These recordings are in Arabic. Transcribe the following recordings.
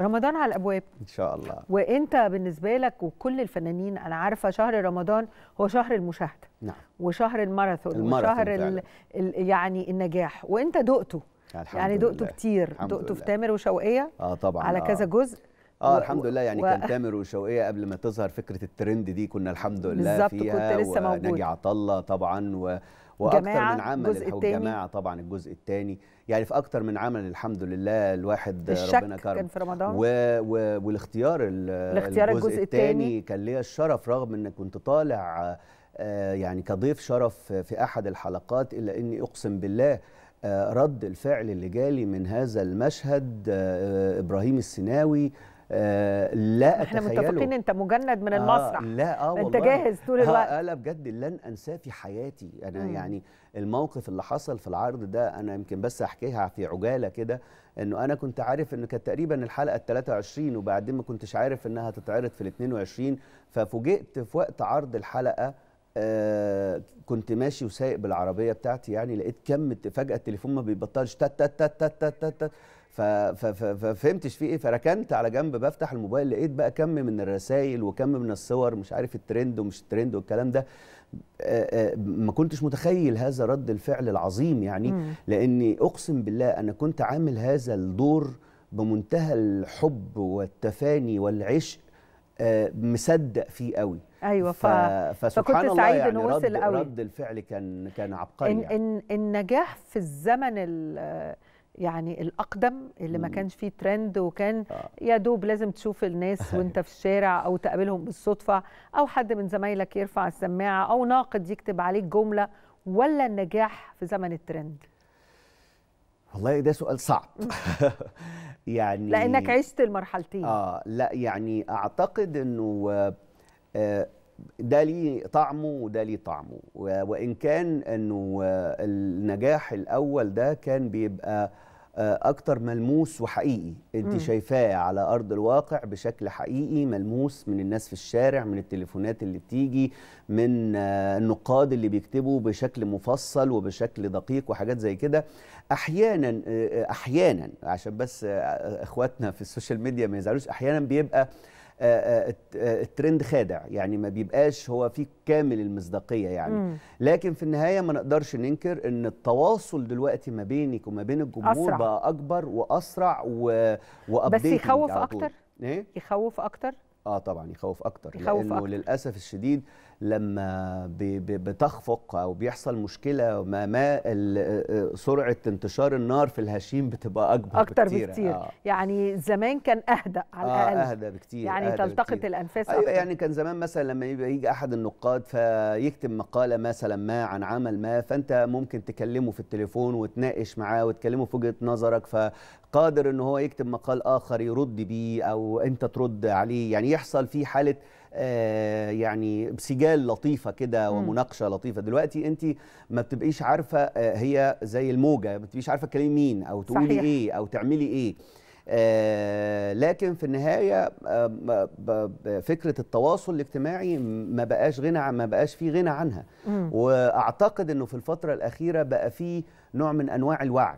رمضان على الابواب ان شاء الله وانت بالنسبه لك وكل الفنانين انا عارفه شهر رمضان هو شهر المشاهده نعم وشهر الماراثون وشهر ال ال يعني النجاح وانت دقته يعني دقته كتير دقته في تامر وشوقيه اه طبعا على آه. كذا جزء اه و... الحمد لله يعني و... كان تامر وشوقيه قبل ما تظهر فكره الترند دي كنا الحمد لله فيها كنت لسه موجود وناجي عطله طبعا و... واكثر من عمل والجماعه طبعا الجزء الثاني يعني في اكثر من عمل الحمد لله الواحد ربنا كرم كان في رمضان و... و... والاختيار ال... الاختيار الجزء الثاني كان ليا الشرف رغم ان كنت طالع آه، يعني كضيف شرف في احد الحلقات الا اني اقسم بالله آه، رد الفعل اللي جالي من هذا المشهد آه، ابراهيم السيناوي آه، لا احنا متفقين انت مجند من المسرح آه لا اه والله انت جاهز طول آه، الوقت آه لا بجد لن انساه في حياتي انا مم. يعني الموقف اللي حصل في العرض ده انا يمكن بس احكيها في عجاله كده انه انا كنت عارف ان كانت تقريبا الحلقه ال 23 وبعدين ما كنتش عارف انها هتتعرض في ال 22 ففوجئت في وقت عرض الحلقه آه، كنت ماشي وسايق بالعربيه بتاعتي يعني لقيت كم فجاه التليفون ما بيبطلش تات تات تات تات تات, تات, تات ففهمتش فيه ايه فركنت على جنب بفتح الموبايل لقيت بقى كم من الرسائل وكم من الصور مش عارف الترند ومش الترند والكلام ده آه، آه، ما كنتش متخيل هذا رد الفعل العظيم يعني مم. لاني اقسم بالله انا كنت عامل هذا الدور بمنتهى الحب والتفاني والعشق آه، مصدق فيه قوي ايوه ف... فسبحان فكنت سعيد يعني انه وصل قوي رد الفعل كان كان عبقري إن يعني. إن النجاح في الزمن ال... يعني الاقدم اللي ما كانش فيه ترند وكان آه. يا دوب لازم تشوف الناس وانت في الشارع او تقابلهم بالصدفه او حد من زمايلك يرفع السماعه او ناقد يكتب عليك جمله ولا النجاح في زمن الترند والله ده سؤال صعب يعني لانك عشت المرحلتين اه لا يعني اعتقد انه آه، ده ليه طعمه وده ليه طعمه وان كان انه آه، النجاح الاول ده كان بيبقى آه، اكتر ملموس وحقيقي انت شايفاه على ارض الواقع بشكل حقيقي ملموس من الناس في الشارع من التليفونات اللي بتيجي من آه، النقاد اللي بيكتبوا بشكل مفصل وبشكل دقيق وحاجات زي كده احيانا آه، احيانا عشان بس اخواتنا في السوشيال ميديا ما يزعلوش احيانا بيبقى آه، آه، آه، الترند خادع يعني ما بيبقاش هو فيه كامل المصداقيه يعني مم. لكن في النهايه ما نقدرش ننكر ان التواصل دلوقتي ما بينك وما بين الجمهور أسرع. بقى اكبر واسرع و... بس يخوف اكتر ايه يخوف اكتر اه طبعا يخوف اكتر يخوف لانه أكتر. للاسف الشديد لما بتخفق او بيحصل مشكله ما ما آه، سرعه انتشار النار في الهشيم بتبقى اكبر اكتر بكتير, بكتير. آه. يعني زمان كان اهدى على آه الاقل اهدى بكتير يعني أهدأ تلتقط بكتير. الانفاس أيوة أكتر. يعني كان زمان مثلا لما يجي احد النقاد فيكتب مقاله مثلا ما عن عمل ما فانت ممكن تكلمه في التليفون وتناقش معاه وتكلمه في وجهه نظرك فقادر ان هو يكتب مقال اخر يرد بيه او انت ترد عليه يعني بيحصل في حاله آه، يعني بسجال لطيفه كده ومناقشه لطيفه دلوقتي انت ما بتبقيش عارفه آه، هي زي الموجه ما بتبقيش عارفه تكلمي مين او تقولي صحيح. ايه او تعملي ايه آه، لكن في النهاية فكرة التواصل الاجتماعي ما بقاش غنى ما بقاش في غنى عنها وأعتقد أنه في الفترة الأخيرة بقى في نوع من أنواع الوعي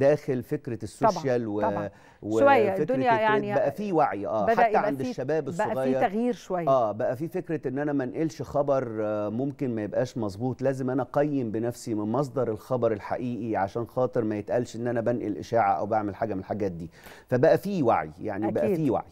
داخل فكره السوشيال طبعا. و... طبعا. الدنيا يعني بقى في وعي اه حتى عند الشباب الصغير بقى في تغيير شويه اه بقى في فكره ان انا ما انقلش خبر آه، ممكن ما يبقاش مظبوط لازم انا اقيم بنفسي من مصدر الخبر الحقيقي عشان خاطر ما يتقالش ان انا بنقل اشاعه او بعمل حاجه من الحاجات دي فبقى في وعي يعني أكيد. بقى في وعي